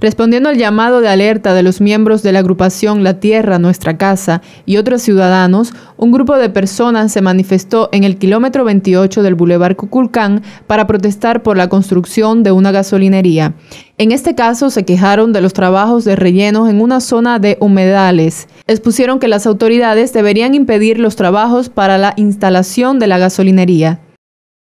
Respondiendo al llamado de alerta de los miembros de la agrupación La Tierra, Nuestra Casa y otros ciudadanos, un grupo de personas se manifestó en el kilómetro 28 del Boulevard Cuculcán para protestar por la construcción de una gasolinería. En este caso se quejaron de los trabajos de rellenos en una zona de humedales. Expusieron que las autoridades deberían impedir los trabajos para la instalación de la gasolinería.